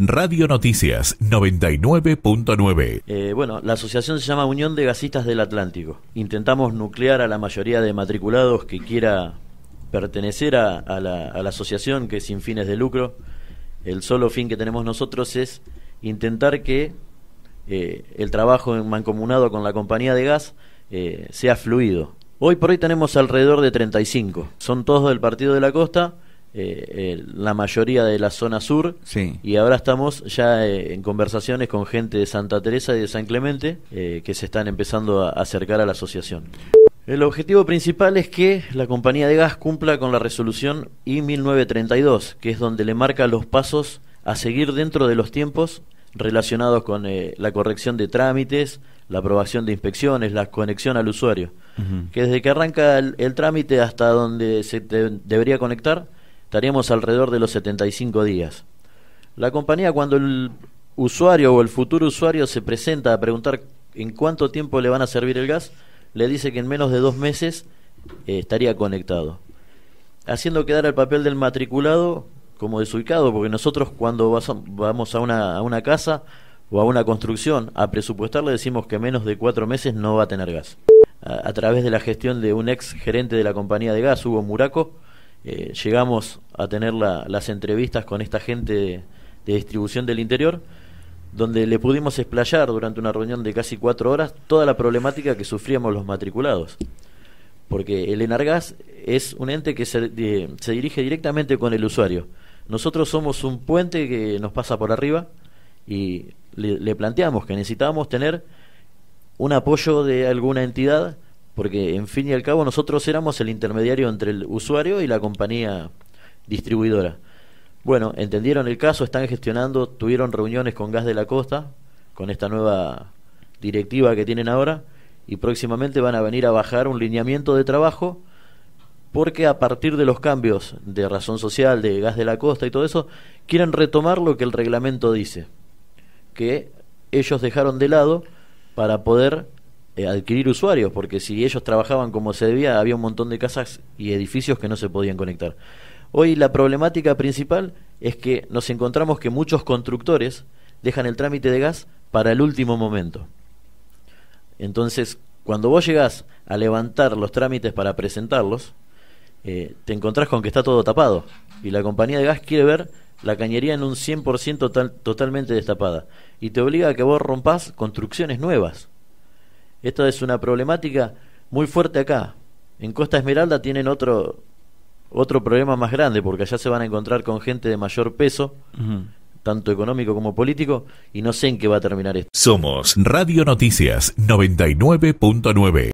Radio Noticias 99.9. Eh, bueno, la asociación se llama Unión de Gasistas del Atlántico. Intentamos nuclear a la mayoría de matriculados que quiera pertenecer a, la, asociación, que sin fines de lucro. El solo fin que tenemos nosotros es intentar que eh, el trabajo en mancomunado con la compañía de gas eh, sea fluido. Hoy por hoy tenemos alrededor de 35. Son todos del Partido de la Costa eh, eh, la mayoría de la zona sur y ahora estamos ya eh, en conversaciones con gente de Santa Teresa y de San Clemente que se están empezando a acercar a la asociación. El objetivo principal es que la compañía de gas cumpla con la resolución I-1932, que es donde le marca los pasos a seguir dentro de los tiempos relacionados con la corrección de trámites, la aprobación de inspecciones, la conexión al usuario. Que desde que arranca el, trámite hasta donde se debería conectar, estaríamos alrededor de los 75 días. La compañía cuando el usuario o el futuro usuario se presenta a preguntar en cuánto tiempo le van a servir el gas, le dice que en menos de dos meses eh, estaría conectado. Haciendo quedar el papel del matriculado como desubicado, porque nosotros cuando vamos a una, a una casa o a una construcción a presupuestar le decimos que menos de cuatro meses no va a tener gas. a través de la gestión de un ex gerente de la compañía de gas, Hugo Muraco, eh, llegamos a tener las entrevistas con esta gente de, distribución del interior, donde le pudimos explayar durante una reunión de casi cuatro horas toda la problemática que sufríamos los matriculados. Porque el Enargas es un ente que se, dirige directamente con el usuario. Nosotros somos un puente que nos pasa por arriba y le planteamos que necesitábamos tener un apoyo de alguna entidad porque en fin y al cabo nosotros éramos el intermediario entre el usuario y la compañía distribuidora. Bueno, entendieron el caso, están gestionando, tuvieron reuniones con Gas de la Costa, con esta nueva directiva que tienen ahora, y próximamente van a venir a bajar un lineamiento de trabajo, porque a partir de los cambios de razón social, de Gas de la Costa y todo eso, quieren retomar lo que el reglamento dice, que ellos dejaron de lado para poder eh, adquirir usuarios, porque si ellos trabajaban como se debía, había un montón de casas y edificios que no se podían conectar. Hoy la problemática principal es que nos encontramos que muchos constructores dejan el trámite de gas para el último momento. Entonces, cuando vos llegás a levantar los trámites para presentarlos, eh, te encontrás con que está todo tapado y la compañía de gas quiere ver la cañería en un 100% totalmente destapada y te obliga a que vos rompas construcciones nuevas. Esto es una problemática muy fuerte acá. En Costa Esmeralda tienen otro, otro problema más grande, porque allá se van a encontrar con gente de mayor peso, tanto económico como político, y no sé en qué va a terminar esto. Somos Radio Noticias 99.9.